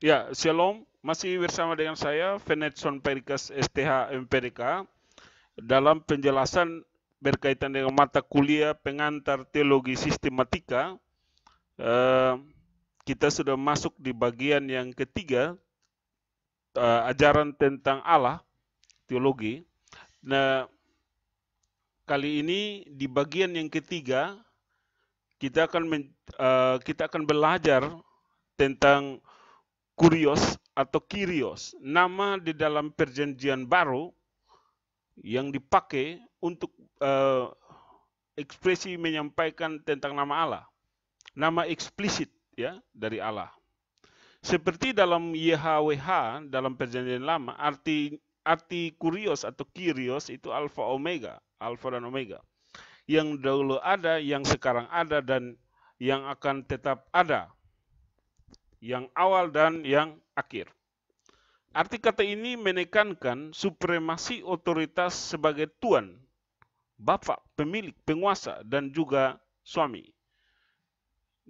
Ya, Shalom. Masih bersama dengan saya, Venetson Perikas STH MPDK, dalam penjelasan berkaitan dengan mata kuliah pengantar teologi sistematika. Eh, kita sudah masuk di bagian yang ketiga, eh, ajaran tentang Allah, teologi. Nah, kali ini di bagian yang ketiga, kita akan eh, kita akan belajar tentang kurios atau kirios, nama di dalam perjanjian baru yang dipakai untuk uh, ekspresi menyampaikan tentang nama Allah. Nama eksplisit ya dari Allah. Seperti dalam YHWH dalam perjanjian lama arti arti kurios atau kirios itu alfa omega, alfa dan omega. Yang dahulu ada, yang sekarang ada dan yang akan tetap ada yang awal dan yang akhir. Arti kata ini menekankan supremasi otoritas sebagai tuan, bapak, pemilik, penguasa, dan juga suami.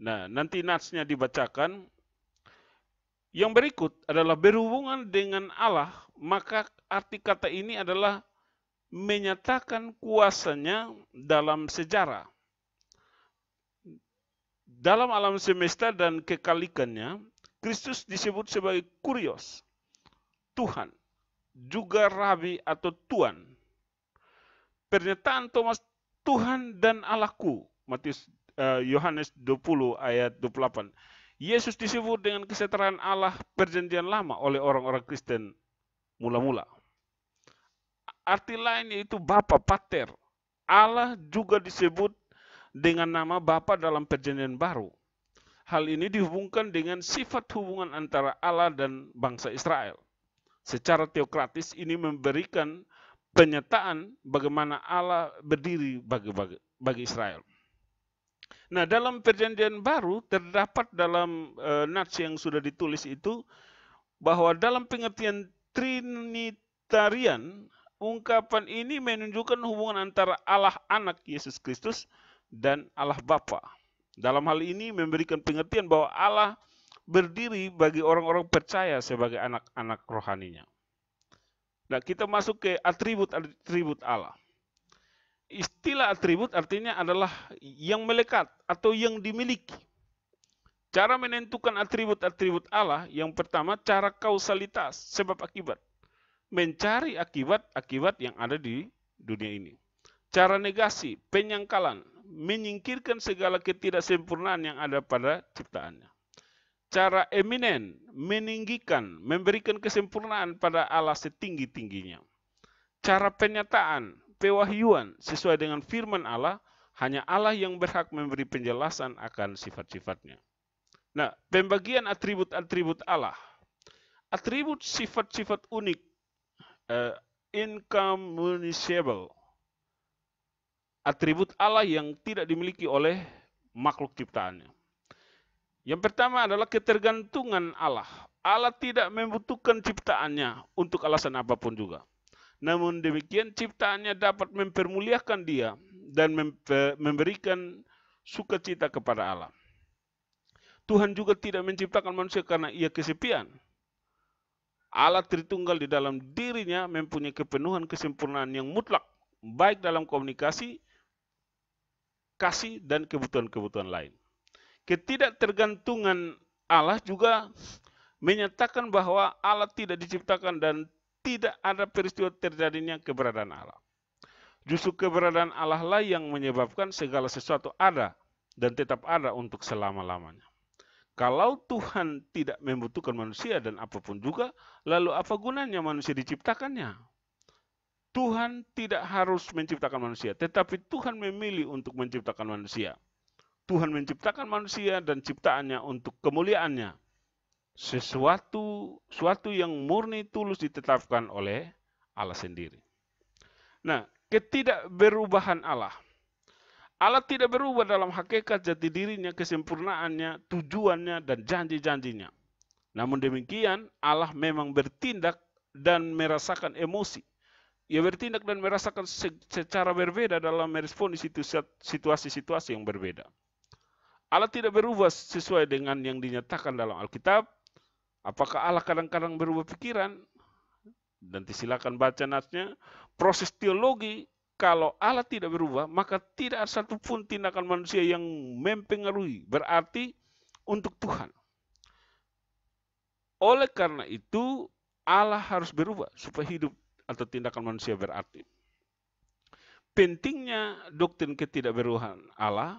Nah, nanti natsnya dibacakan. Yang berikut adalah berhubungan dengan Allah, maka arti kata ini adalah menyatakan kuasanya dalam sejarah dalam alam semesta dan kekalikannya, Kristus disebut sebagai kurios, Tuhan, juga Rabi atau Tuan. Pernyataan Thomas Tuhan dan Allahku, Matius eh, Yohanes 20 ayat 28. Yesus disebut dengan kesetaraan Allah perjanjian lama oleh orang-orang Kristen mula-mula. Arti lain yaitu Bapa, Pater. Allah juga disebut dengan nama Bapa dalam perjanjian baru. Hal ini dihubungkan dengan sifat hubungan antara Allah dan bangsa Israel. Secara teokratis ini memberikan penyataan bagaimana Allah berdiri bagi, bagi, bagi Israel. Nah, dalam perjanjian baru terdapat dalam e, nats yang sudah ditulis itu bahwa dalam pengertian trinitarian ungkapan ini menunjukkan hubungan antara Allah Anak Yesus Kristus dan Allah Bapa. Dalam hal ini memberikan pengertian bahwa Allah berdiri bagi orang-orang percaya sebagai anak-anak rohaninya. Nah, kita masuk ke atribut-atribut Allah. Istilah atribut artinya adalah yang melekat atau yang dimiliki. Cara menentukan atribut-atribut Allah yang pertama cara kausalitas, sebab akibat. Mencari akibat-akibat yang ada di dunia ini. Cara negasi, penyangkalan, menyingkirkan segala ketidaksempurnaan yang ada pada ciptaannya. Cara eminen, meninggikan, memberikan kesempurnaan pada Allah setinggi-tingginya. Cara penyataan, pewahyuan, sesuai dengan firman Allah, hanya Allah yang berhak memberi penjelasan akan sifat-sifatnya. Nah, pembagian atribut-atribut Allah. Atribut sifat-sifat unik, uh, incommunicable, atribut Allah yang tidak dimiliki oleh makhluk ciptaannya. Yang pertama adalah ketergantungan Allah. Allah tidak membutuhkan ciptaannya untuk alasan apapun juga. Namun demikian ciptaannya dapat mempermuliakan dia dan memberikan sukacita kepada Allah. Tuhan juga tidak menciptakan manusia karena ia kesepian. Allah Tritunggal di dalam dirinya mempunyai kepenuhan kesempurnaan yang mutlak baik dalam komunikasi, kasih, dan kebutuhan-kebutuhan lain. Ketidaktergantungan Allah juga menyatakan bahwa Allah tidak diciptakan dan tidak ada peristiwa terjadinya keberadaan Allah. Justru keberadaan Allah lah yang menyebabkan segala sesuatu ada dan tetap ada untuk selama-lamanya. Kalau Tuhan tidak membutuhkan manusia dan apapun juga, lalu apa gunanya manusia diciptakannya? Tuhan tidak harus menciptakan manusia, tetapi Tuhan memilih untuk menciptakan manusia. Tuhan menciptakan manusia dan ciptaannya untuk kemuliaannya. Sesuatu suatu yang murni tulus ditetapkan oleh Allah sendiri. Nah, ketidakberubahan Allah. Allah tidak berubah dalam hakikat jati dirinya, kesempurnaannya, tujuannya, dan janji-janjinya. Namun demikian, Allah memang bertindak dan merasakan emosi ia bertindak dan merasakan secara berbeda dalam merespon situasi-situasi yang berbeda. Allah tidak berubah sesuai dengan yang dinyatakan dalam Alkitab. Apakah Allah kadang-kadang berubah pikiran? Dan silakan baca nasnya. Proses teologi, kalau Allah tidak berubah, maka tidak ada satupun tindakan manusia yang mempengaruhi. Berarti untuk Tuhan. Oleh karena itu, Allah harus berubah supaya hidup atau tindakan manusia berarti. Pentingnya doktrin ketidakberuhan Allah,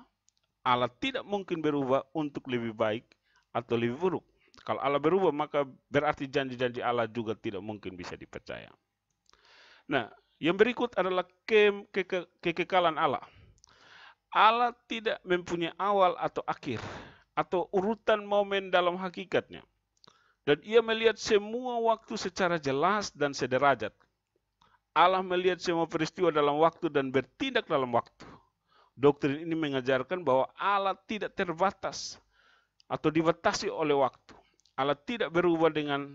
Allah tidak mungkin berubah untuk lebih baik atau lebih buruk. Kalau Allah berubah maka berarti janji-janji Allah juga tidak mungkin bisa dipercaya. Nah, yang berikut adalah ke ke kekekalan Allah. Allah tidak mempunyai awal atau akhir atau urutan momen dalam hakikatnya. Dan ia melihat semua waktu secara jelas dan sederajat. Allah melihat semua peristiwa dalam waktu dan bertindak dalam waktu. Doktrin ini mengajarkan bahwa Allah tidak terbatas atau dibatasi oleh waktu. Allah tidak berubah dengan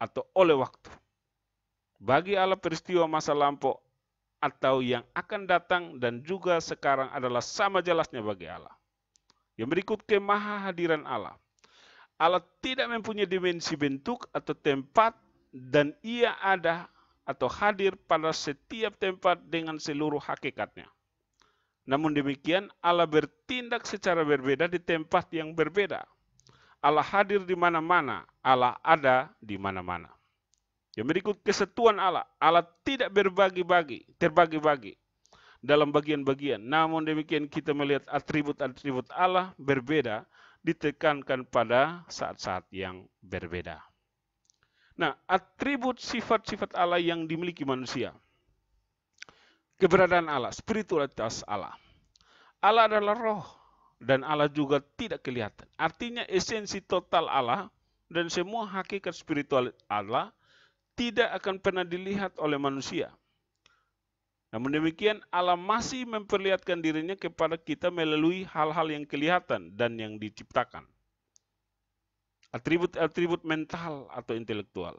atau oleh waktu. Bagi Allah peristiwa masa lampau atau yang akan datang dan juga sekarang adalah sama jelasnya bagi Allah. Yang berikut maha hadiran Allah. Allah tidak mempunyai dimensi bentuk atau tempat dan ia ada atau hadir pada setiap tempat dengan seluruh hakikatnya. Namun demikian, Allah bertindak secara berbeda di tempat yang berbeda. Allah hadir di mana-mana, Allah ada di mana-mana. Yang berikut kesetuan Allah. Allah tidak berbagi-bagi, terbagi-bagi dalam bagian-bagian. Namun demikian kita melihat atribut-atribut Allah berbeda ditekankan pada saat-saat yang berbeda. Nah, atribut sifat-sifat Allah yang dimiliki manusia. Keberadaan Allah, spiritualitas Allah. Allah adalah roh dan Allah juga tidak kelihatan. Artinya esensi total Allah dan semua hakikat spiritual Allah tidak akan pernah dilihat oleh manusia. Namun demikian Allah masih memperlihatkan dirinya kepada kita melalui hal-hal yang kelihatan dan yang diciptakan atribut-atribut mental atau intelektual.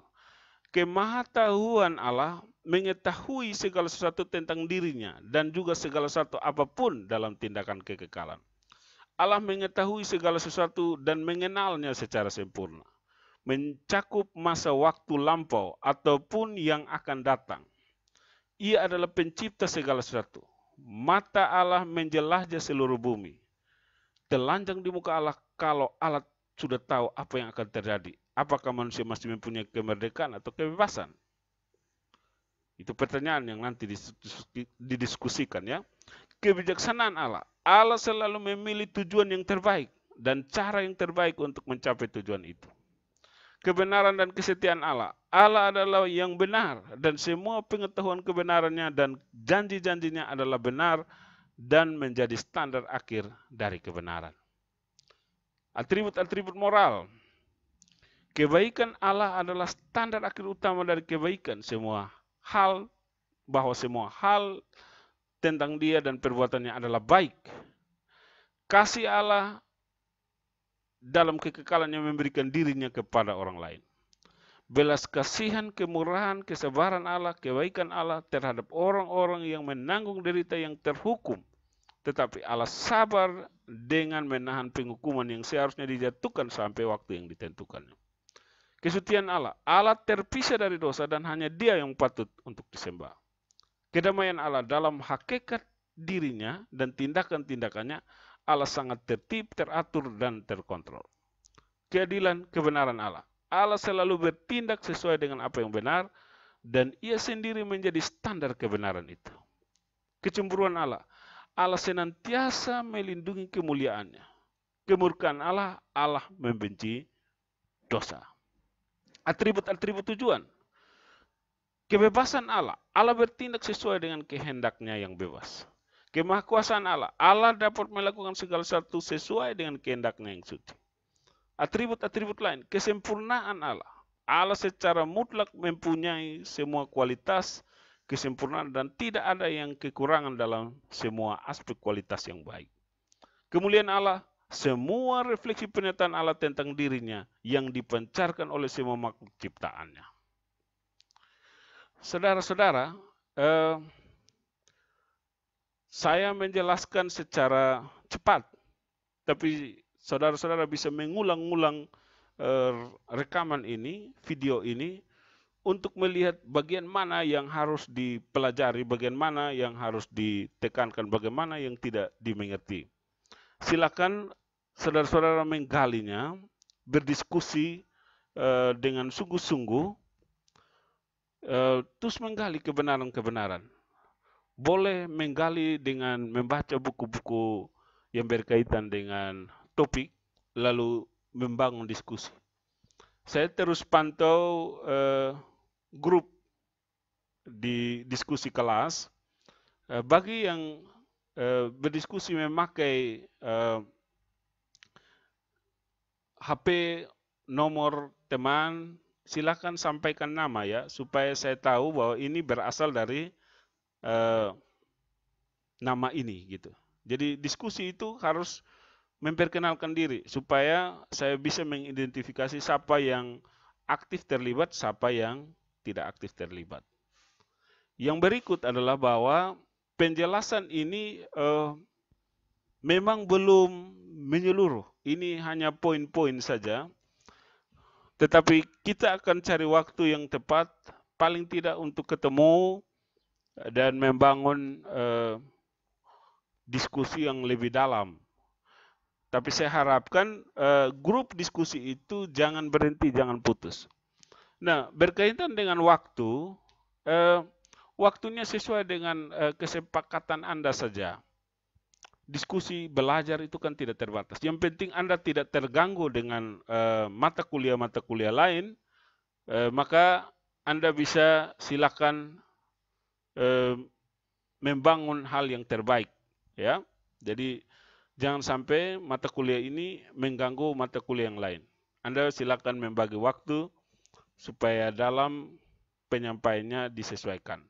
Kemahatahuan Allah mengetahui segala sesuatu tentang dirinya dan juga segala sesuatu apapun dalam tindakan kekekalan. Allah mengetahui segala sesuatu dan mengenalnya secara sempurna, mencakup masa waktu lampau ataupun yang akan datang. Ia adalah pencipta segala sesuatu. Mata Allah menjelajah seluruh bumi. Telanjang di muka Allah kalau Allah sudah tahu apa yang akan terjadi. Apakah manusia masih mempunyai kemerdekaan atau kebebasan? Itu pertanyaan yang nanti didiskusikan ya. Kebijaksanaan Allah. Allah selalu memilih tujuan yang terbaik dan cara yang terbaik untuk mencapai tujuan itu. Kebenaran dan kesetiaan Allah. Allah adalah yang benar dan semua pengetahuan kebenarannya dan janji-janjinya adalah benar dan menjadi standar akhir dari kebenaran. Atribut-atribut moral. Kebaikan Allah adalah standar akhir utama dari kebaikan semua hal bahwa semua hal tentang dia dan perbuatannya adalah baik. Kasih Allah dalam kekekalan yang memberikan dirinya kepada orang lain. Belas kasihan, kemurahan, kesabaran Allah, kebaikan Allah terhadap orang-orang yang menanggung derita yang terhukum. Tetapi Allah sabar dengan menahan penghukuman yang seharusnya dijatuhkan sampai waktu yang ditentukannya. Kesucian Allah. Allah terpisah dari dosa dan hanya dia yang patut untuk disembah. Kedamaian Allah dalam hakikat dirinya dan tindakan-tindakannya Allah sangat tertib, teratur, dan terkontrol. Keadilan, kebenaran Allah. Allah selalu bertindak sesuai dengan apa yang benar dan ia sendiri menjadi standar kebenaran itu. Kecemburuan Allah. Allah senantiasa melindungi kemuliaannya. Kemurkan Allah, Allah membenci dosa. Atribut-atribut tujuan. Kebebasan Allah. Allah bertindak sesuai dengan kehendaknya yang bebas. Kemahkuasaan Allah. Allah dapat melakukan segala sesuatu sesuai dengan kehendaknya yang suci. Atribut-atribut lain. Kesempurnaan Allah. Allah secara mutlak mempunyai semua kualitas kesempurnaan dan tidak ada yang kekurangan dalam semua aspek kualitas yang baik. Kemuliaan Allah, semua refleksi pernyataan Allah tentang dirinya yang dipancarkan oleh semua makhluk ciptaannya. Saudara-saudara, eh, saya menjelaskan secara cepat, tapi saudara-saudara bisa mengulang-ulang eh, rekaman ini, video ini, untuk melihat bagian mana yang harus dipelajari, bagian mana yang harus ditekankan, bagaimana yang tidak dimengerti. Silakan saudara-saudara menggalinya, berdiskusi uh, dengan sungguh-sungguh, uh, terus menggali kebenaran-kebenaran. Boleh menggali dengan membaca buku-buku yang berkaitan dengan topik, lalu membangun diskusi. Saya terus pantau uh, grup di diskusi kelas, eh, bagi yang eh, berdiskusi memakai HP eh, nomor teman, silakan sampaikan nama ya, supaya saya tahu bahwa ini berasal dari nama ini gitu. Jadi diskusi itu harus memperkenalkan diri supaya saya bisa mengidentifikasi siapa yang aktif terlibat, siapa yang tidak aktif terlibat. Yang berikut adalah bahwa penjelasan ini eh, memang belum menyeluruh. Ini hanya poin-poin saja. Tetapi kita akan cari waktu yang tepat, paling tidak untuk ketemu dan membangun eh, diskusi yang lebih dalam. Tapi saya harapkan eh, grup diskusi itu jangan berhenti, jangan putus. Nah, berkaitan dengan waktu, eh, waktunya sesuai dengan eh, kesepakatan Anda saja. Diskusi, belajar itu kan tidak terbatas. Yang penting Anda tidak terganggu dengan eh, mata kuliah-mata kuliah lain, eh, maka Anda bisa silakan eh, membangun hal yang terbaik, ya. Jadi jangan sampai mata kuliah ini mengganggu mata kuliah yang lain. Anda silakan membagi waktu supaya dalam penyampaiannya disesuaikan.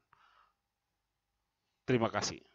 Terima kasih.